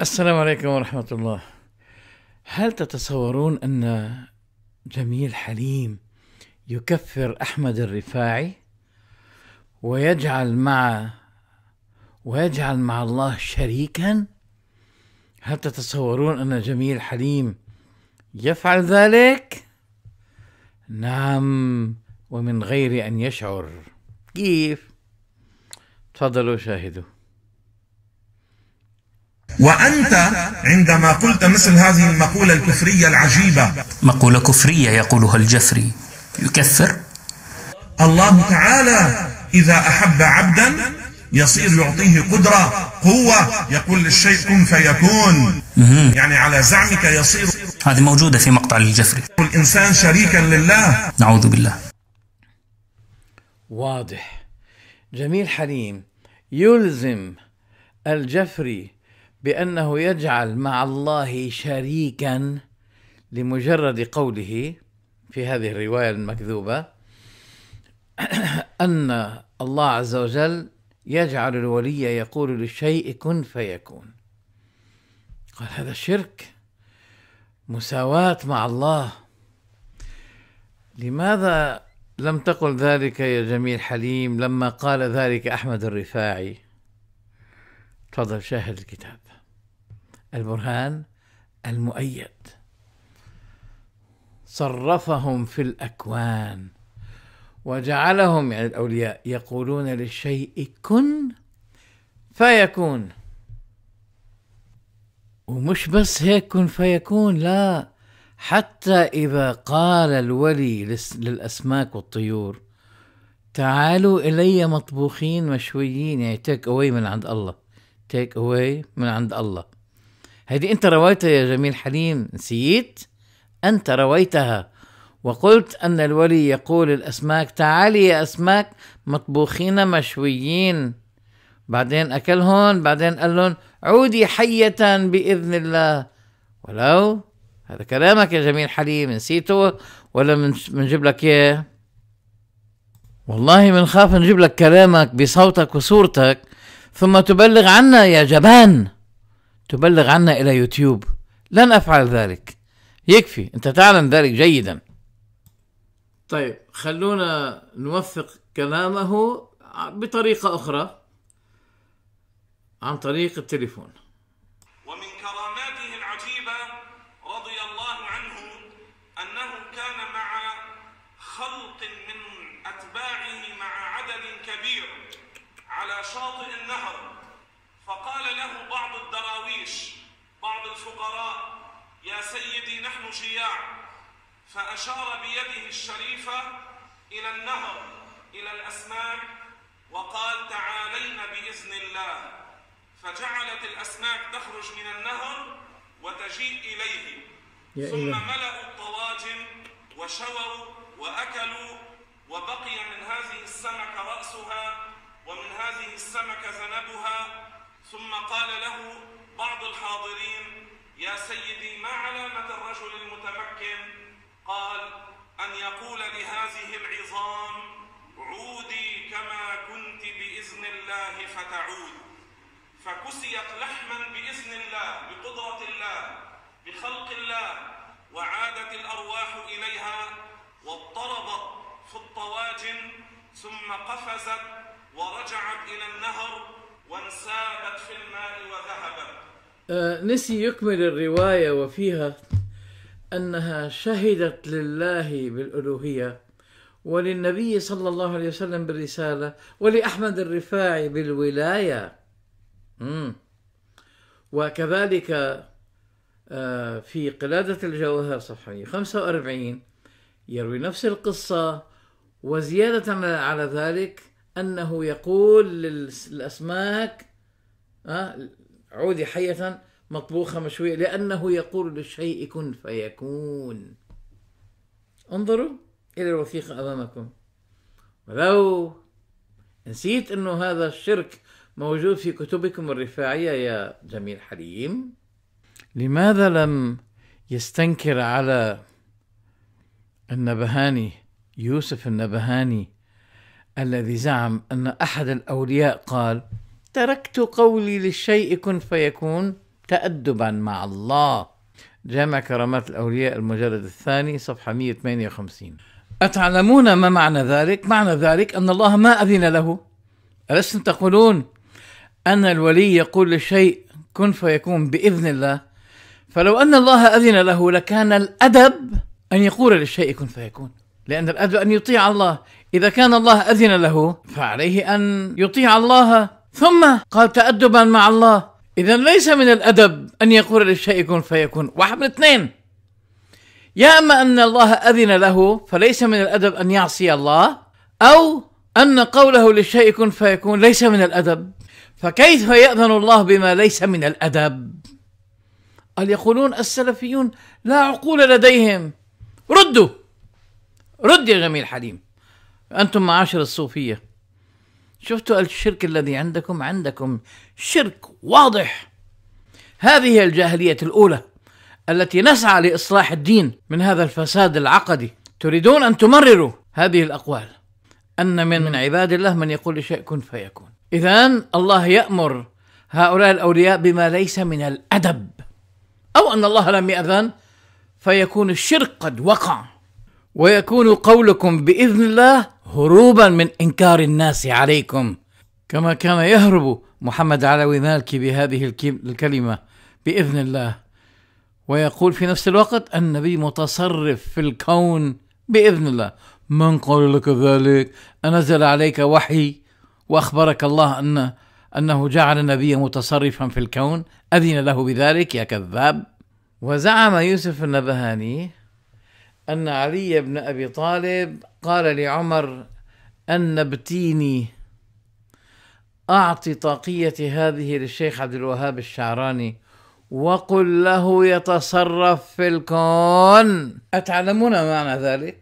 السلام عليكم ورحمة الله هل تتصورون أن جميل حليم يكفر أحمد الرفاعي ويجعل مع ويجعل مع الله شريكا هل تتصورون أن جميل حليم يفعل ذلك نعم ومن غير أن يشعر كيف تفضلوا شاهدوا وأنت عندما قلت مثل هذه المقولة الكفرية العجيبة مقولة كفرية يقولها الجفري يكفر الله تعالى إذا أحب عبدا يصير يعطيه قدرة قوة يقول للشيء كن فيكون يعني على زعمك يصير هذه موجودة في مقطع الجفري الإنسان شريكا لله نعوذ بالله واضح جميل حليم يلزم الجفري بانه يجعل مع الله شريكا لمجرد قوله في هذه الروايه المكذوبه ان الله عز وجل يجعل الولي يقول للشيء كن فيكون قال هذا الشرك مساواة مع الله لماذا لم تقل ذلك يا جميل حليم لما قال ذلك أحمد الرفاعي تفضل شاهد الكتاب البرهان المؤيد صرفهم في الأكوان وجعلهم يعني الأولياء يقولون للشيء كن فيكون ومش بس هيك كن فيكون لا حتى إذا قال الولي للأسماك والطيور تعالوا إلي مطبوخين مشويين يعني تيك أواي من عند الله تيك أواي من عند الله هذه أنت رويتها يا جميل حليم نسيت أنت رويتها وقلت أن الولي يقول الأسماك تعالي يا أسماك مطبوخين مشويين بعدين أكلهم بعدين قال لهم عودي حية بإذن الله ولو هذا كلامك يا جميل حليم نسيته ولا منجيب لك اياه والله خاف نجيب لك كلامك بصوتك وصورتك ثم تبلغ عنا يا جبان تبلغ عنا إلى يوتيوب لن أفعل ذلك يكفي أنت تعلم ذلك جيدا طيب خلونا نوفق كلامه بطريقة أخرى عن طريق التليفون ومن كراماته العجيبة رضي الله عنه أنه كان مع خلق من أتباعه مع عدد كبير على شاطئ النهر فقال له بعض الدراويش بعض الفقراء يا سيدي نحن جياع فأشار بيده الشريفة إلى النهر إلى الأسماك وقال تعالين بإذن الله فجعلت الأسماك تخرج من النهر وتجيء إليه ثم ملأوا الطواجن وشووا وأكلوا وبقي من هذه السمكة رأسها ومن هذه السمكة ذنبها ثم قال له بعض الحاضرين يا سيدي ما علامة الرجل المتمكن قال أن يقول لهذه العظام عودي كما كنت بإذن الله فتعود فكسيت لحما بإذن الله بقدرة الله بخلق الله وعادت الأرواح إليها واضطربت في الطواجن ثم قفزت ورجعت إلى النهر وانسابت في الماء وذهبت أه، نسي يكمل الرواية وفيها أنها شهدت لله بالألوهية وللنبي صلى الله عليه وسلم بالرسالة ولأحمد الرفاعي بالولاية وكذلك أه، في قلادة الجواهر صفحة 45 يروي نفس القصة وزيادة على ذلك أنه يقول للأسماك آه، عودي حية مطبوخة مشوية لأنه يقول للشيء كن فيكون انظروا إلى الوثيقة أمامكم ولو نسيت أنه هذا الشرك موجود في كتبكم الرفاعية يا جميل حليم لماذا لم يستنكر على النبهاني يوسف النبهاني الذي زعم أن أحد الأولياء قال تركت قولي للشيء كن فيكون تأدبا مع الله جامع كرامات الأولياء المجلد الثاني صفحة 158 أتعلمون ما معنى ذلك؟ معنى ذلك أن الله ما أذن له ألستم تقولون أن الولي يقول للشيء كن فيكون بإذن الله فلو أن الله أذن له لكان الأدب أن يقول للشيء كن فيكون لأن الأب أن يطيع الله إذا كان الله أذن له فعليه أن يطيع الله ثم قال تأدبا مع الله إذا ليس من الأدب أن يقول للشيء كن فيكون واحد من اثنين يا اما ان الله اذن له فليس من الادب ان يعصي الله او ان قوله للشيء كن فيكون ليس من الادب فكيف ياذن الله بما ليس من الادب قال يقولون السلفيون لا عقول لديهم ردوا رد يا جميل حليم أنتم معاشر الصوفية شفتوا الشرك الذي عندكم عندكم شرك واضح هذه الجاهلية الأولى التي نسعى لإصلاح الدين من هذا الفساد العقدي تريدون أن تمرروا هذه الأقوال أن من, من عباد الله من يقول لشيء كن فيكون إذا الله يأمر هؤلاء الأولياء بما ليس من الأدب أو أن الله لم يأذن فيكون الشرك قد وقع ويكون قولكم باذن الله هروبا من انكار الناس عليكم كما كان يهرب محمد علوي مالكي بهذه الكلمه باذن الله ويقول في نفس الوقت النبي متصرف في الكون باذن الله من قال لك ذلك انزل عليك وحي واخبرك الله ان انه جعل النبي متصرفا في الكون اذن له بذلك يا كذاب وزعم يوسف النبهاني أن علي بن أبي طالب قال لعمر أن ابتيني أعطي طاقية هذه للشيخ عبد الوهاب الشعراني وقل له يتصرف في الكون أتعلمون معنى ذلك؟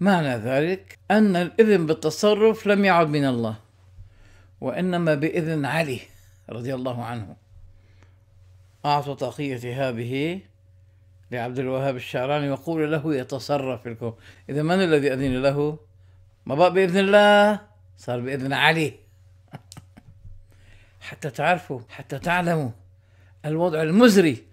معنى ذلك أن الإذن بالتصرف لم يعد من الله وإنما بإذن علي رضي الله عنه أعطوا طاقية هذه لعبد الوهاب الشعراني وقول له يتصرف في الكون إذا من الذي أذن له ما بقى بإذن الله صار بإذن علي حتى تعرفوا حتى تعلموا الوضع المزري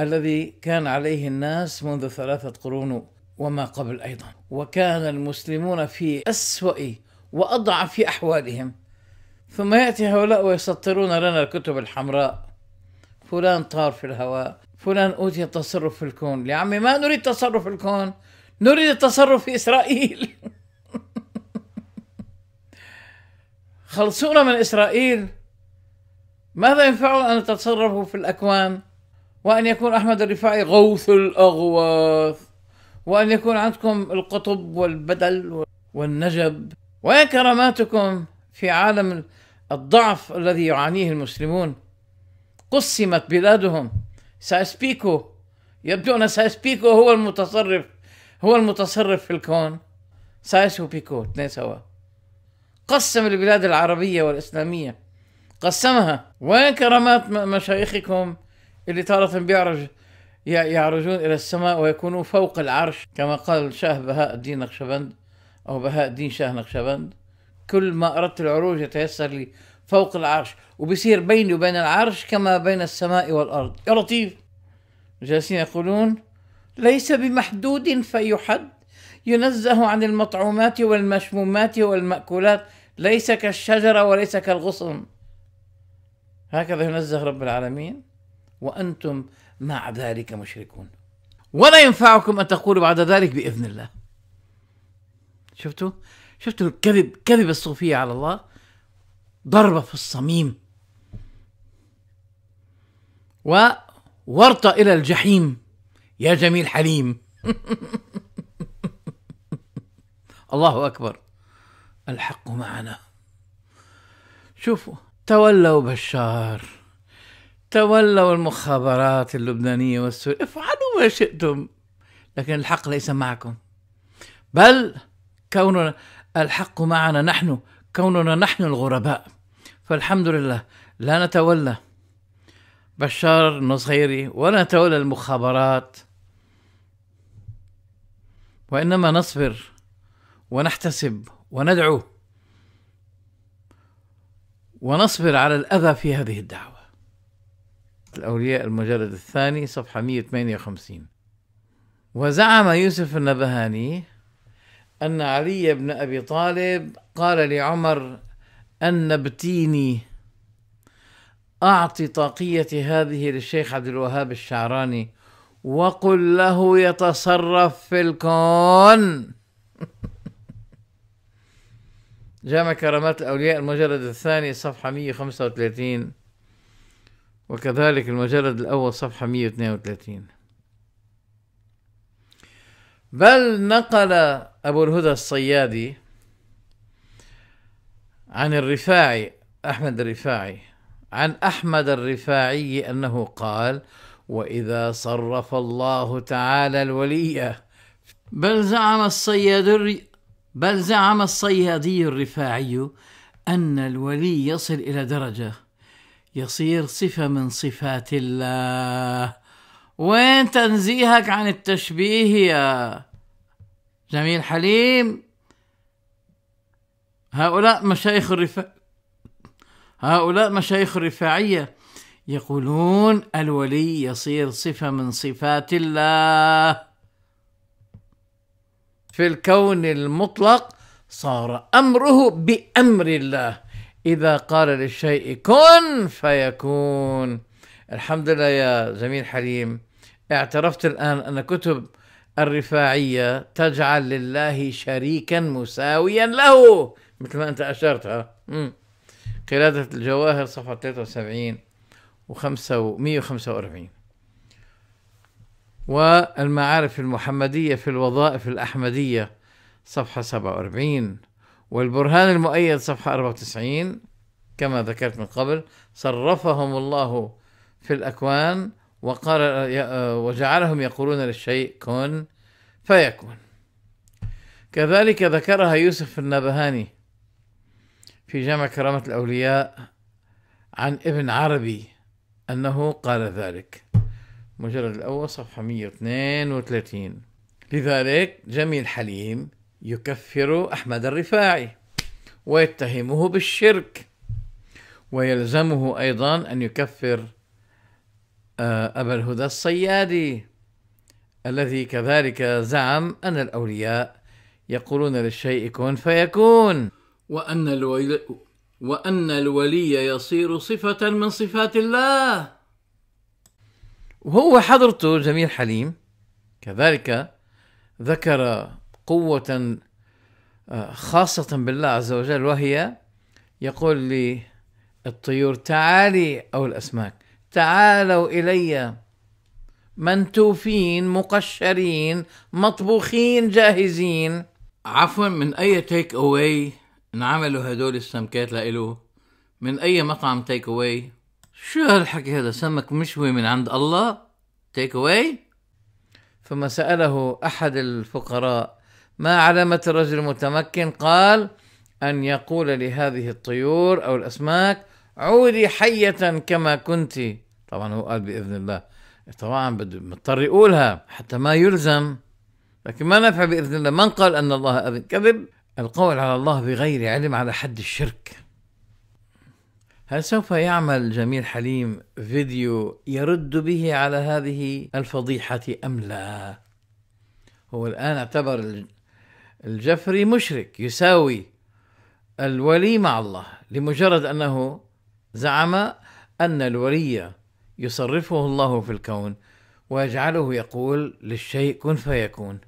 الذي كان عليه الناس منذ ثلاثة قرون وما قبل أيضا وكان المسلمون في أسوأ وأضعف أحوالهم ثم يأتي هؤلاء ويسطرون لنا الكتب الحمراء فلان طار في الهواء فلان اوتي التصرف في الكون يا عمي ما نريد تصرف في الكون نريد التصرف في اسرائيل خلصونا من اسرائيل ماذا ينفعنا ان يتصرفوا في الاكوان وان يكون احمد الرفاعي غوث الاغواث وان يكون عندكم القطب والبدل والنجب وين كراماتكم في عالم الضعف الذي يعانيه المسلمون قسمت بلادهم ساسبيكو يبدو أن ساسبيكو هو المتصرف هو المتصرف في الكون سايس وبيكو اثنين سوا قسم البلاد العربية والإسلامية قسمها وين كرامات مشايخكم اللي تارة بيعرج يعرجون إلى السماء ويكونوا فوق العرش كما قال شاه بهاء الدين نقشبند أو بهاء الدين شاه نقشبند كل ما أردت العروج يتيسر لي فوق العرش وبيصير بيني وبين العرش كما بين السماء والأرض يا لطيف جالسين يقولون ليس بمحدود فيحد ينزه عن المطعومات والمشمومات والمأكولات ليس كالشجرة وليس كالغصن هكذا ينزه رب العالمين وأنتم مع ذلك مشركون ولا ينفعكم أن تقولوا بعد ذلك بإذن الله شفتوا شفتوا الكذب كذب الصوفية على الله ضربة في الصميم وورطة إلى الجحيم يا جميل حليم الله أكبر الحق معنا شوفوا تولوا بشار تولوا المخابرات اللبنانية والسورية افعلوا ما شئتم لكن الحق ليس معكم بل كوننا الحق معنا نحن كوننا نحن الغرباء فالحمد لله لا نتولى بشار النصيري ولا نتولى المخابرات وإنما نصبر ونحتسب وندعو ونصبر على الأذى في هذه الدعوة الأولياء المجلد الثاني صفحة 158 وزعم يوسف النبهاني أن علي بن أبي طالب قال لعمر النبتيني أعطي طاقية هذه للشيخ عبد الوهاب الشعراني وقل له يتصرف في الكون جامع كرامات الأولياء المجلد الثاني صفحة 135 وكذلك المجلد الأول صفحة 132 بل نقل أبو الهدى الصيادي عن الرفاعي أحمد الرفاعي عن أحمد الرفاعي أنه قال وإذا صرف الله تعالى الولي بل زعم الصياد بل زعم الصيادي الرفاعي أن الولي يصل إلى درجة يصير صفة من صفات الله وين تنزيهك عن التشبيه يا جميل حليم هؤلاء مشايخ الرفاع هؤلاء مشايخ الرفاعية يقولون الولي يصير صفة من صفات الله في الكون المطلق صار أمره بأمر الله إذا قال للشيء كن فيكون الحمد لله يا زميل حليم اعترفت الآن أن كتب الرفاعية تجعل لله شريكا مساويا له مثل ما انت اشرت ها قلادة الجواهر صفحة 73 و145 والمعارف المحمدية في الوظائف الأحمدية صفحة 47 والبرهان المؤيد صفحة 94 كما ذكرت من قبل صرفهم الله في الأكوان وقال وجعلهم يقولون للشيء كن فيكون كذلك ذكرها يوسف النبهاني في جامع كرامة الأولياء عن ابن عربي أنه قال ذلك مجرد الأول صفحة 132 لذلك جميل حليم يكفر أحمد الرفاعي ويتهمه بالشرك ويلزمه أيضا أن يكفر آه، أبا الهدى الصيادي الذي كذلك زعم أن الأولياء يقولون للشيء كن فيكون وأن الولي وأن الولي يصير صفة من صفات الله وهو حضرته جميل حليم كذلك ذكر قوة آه، خاصة بالله عز وجل وهي يقول للطيور تعالي أو الأسماك تعالوا إلي منتوفين مقشرين مطبوخين جاهزين عفوا من أي تيك أواي انعملوا هدول السمكات لإله من أي مطعم تيك أواي شو هالحكي هذا سمك مشوي من عند الله تيك أواي ثم سأله أحد الفقراء ما علامة الرجل المتمكن قال أن يقول لهذه الطيور أو الأسماك عودي حية كما كنت طبعا هو قال بإذن الله طبعا بده مضطر يقولها حتى ما يلزم لكن ما نفع بإذن الله من قال أن الله أذن كذب القول على الله بغير علم على حد الشرك هل سوف يعمل جميل حليم فيديو يرد به على هذه الفضيحة أم لا؟ هو الآن اعتبر الجفري مشرك يساوي الولي مع الله لمجرد أنه زعم أن الولي يصرفه الله في الكون ويجعله يقول للشيء كن فيكون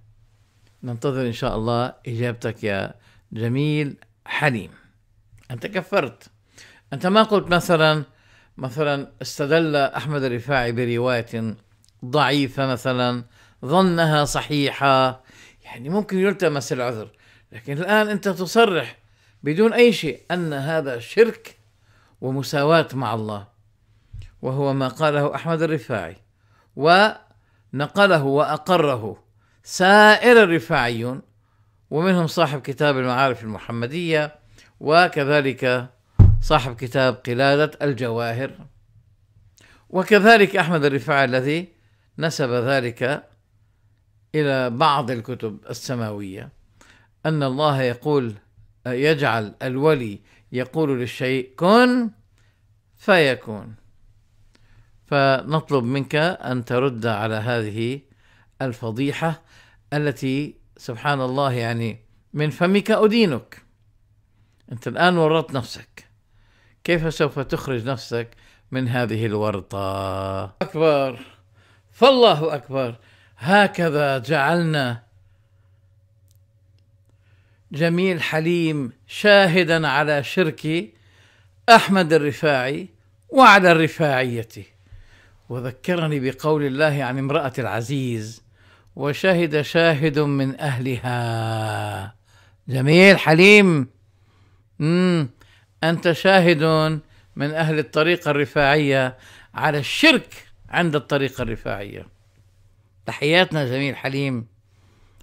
ننتظر إن شاء الله إجابتك يا جميل حليم أنت كفرت أنت ما قلت مثلا مثلا استدل أحمد الرفاعي برواية ضعيفة مثلا ظنها صحيحة يعني ممكن يلتمس العذر لكن الآن أنت تصرح بدون أي شيء أن هذا شرك ومساواة مع الله وهو ما قاله أحمد الرفاعي ونقله وأقره سائر الرفاعيون ومنهم صاحب كتاب المعارف المحمدية وكذلك صاحب كتاب قلادة الجواهر وكذلك أحمد الرفاعي الذي نسب ذلك إلى بعض الكتب السماوية أن الله يقول يجعل الولي يقول للشيء كن فيكون فنطلب منك أن ترد على هذه الفضيحة التي سبحان الله يعني من فمك أدينك أنت الآن ورطت نفسك كيف سوف تخرج نفسك من هذه الورطة أكبر فالله أكبر هكذا جعلنا جميل حليم شاهدا على شرك أحمد الرفاعي وعلى الرفاعية وذكرني بقول الله عن امرأة العزيز وشهد شاهد من أهلها جميل حليم مم. أنت شاهد من أهل الطريقة الرفاعية على الشرك عند الطريقة الرفاعية تحياتنا جميل حليم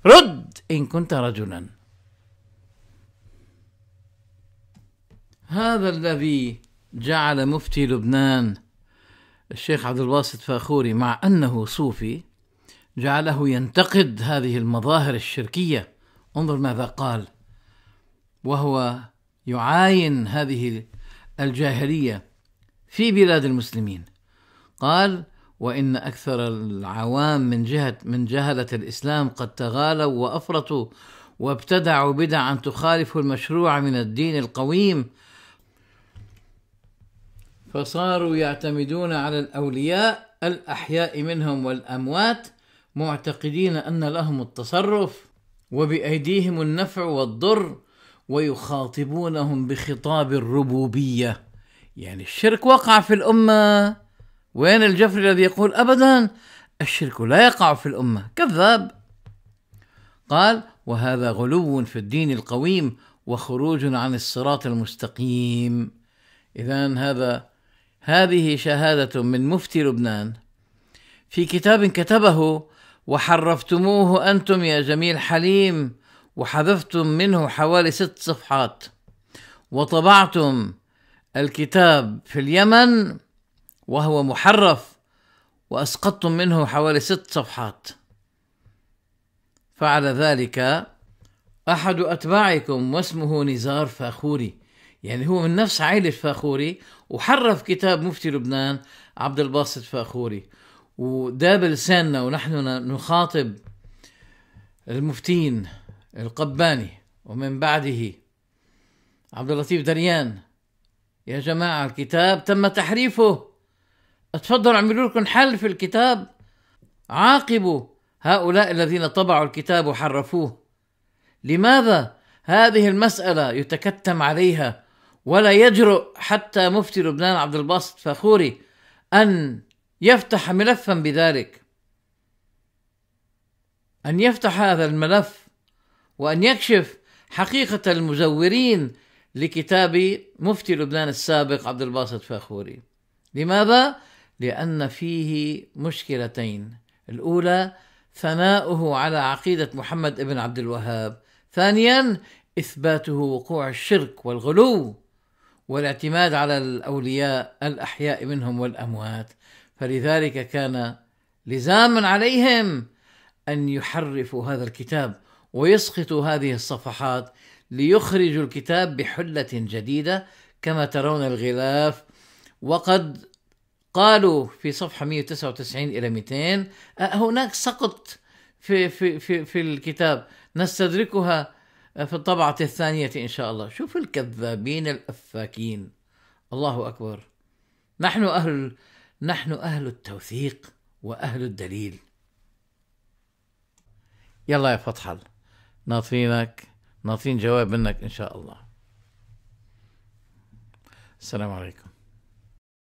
رد إن كنت رجلا هذا الذي جعل مفتي لبنان الشيخ عبد الباسط فاخوري مع أنه صوفي جعله ينتقد هذه المظاهر الشركيه انظر ماذا قال وهو يعاين هذه الجاهليه في بلاد المسلمين قال وان اكثر العوام من جهه من جهله الاسلام قد تغالوا وافرطوا وابتدعوا بدعا تخالف المشروع من الدين القويم فصاروا يعتمدون على الاولياء الاحياء منهم والاموات معتقدين ان لهم التصرف وبايديهم النفع والضر ويخاطبونهم بخطاب الربوبيه يعني الشرك وقع في الامه وين الجفر الذي يقول ابدا الشرك لا يقع في الامه كذاب قال وهذا غلو في الدين القويم وخروج عن الصراط المستقيم اذا هذا هذه شهاده من مفتي لبنان في كتاب كتبه وحرفتموه أنتم يا جميل حليم وحذفتم منه حوالي ست صفحات وطبعتم الكتاب في اليمن وهو محرف وأسقطتم منه حوالي ست صفحات فعل ذلك أحد أتباعكم واسمه نزار فاخوري يعني هو من نفس عائلة فاخوري وحرف كتاب مفتي لبنان عبد الباسط فاخوري وداب لساننا ونحن نخاطب المفتين القباني ومن بعده عبد اللطيف دريان يا جماعة الكتاب تم تحريفه اتفضلوا اعملوا لكم حل في الكتاب عاقبوا هؤلاء الذين طبعوا الكتاب وحرفوه لماذا هذه المسألة يتكتم عليها ولا يجرؤ حتى مفتي لبنان عبد الباسط فخوري أن يفتح ملفا بذلك ان يفتح هذا الملف وان يكشف حقيقه المزورين لكتاب مفتي لبنان السابق عبد الباسط فاخوري لماذا لان فيه مشكلتين الاولى ثناؤه على عقيده محمد ابن عبد الوهاب ثانيا اثباته وقوع الشرك والغلو والاعتماد على الاولياء الاحياء منهم والاموات فلذلك كان لزاما عليهم ان يحرفوا هذا الكتاب ويسقطوا هذه الصفحات ليخرجوا الكتاب بحله جديده كما ترون الغلاف وقد قالوا في صفحه 199 الى 200 أه، هناك سقط في في في في الكتاب نستدركها في الطبعة الثانية إن شاء الله شوف الكذابين الأفاكين الله أكبر نحن أهل نحن أهل التوثيق وأهل الدليل يلا يا فتحل ناطرينك ناطرين جواب منك إن شاء الله السلام عليكم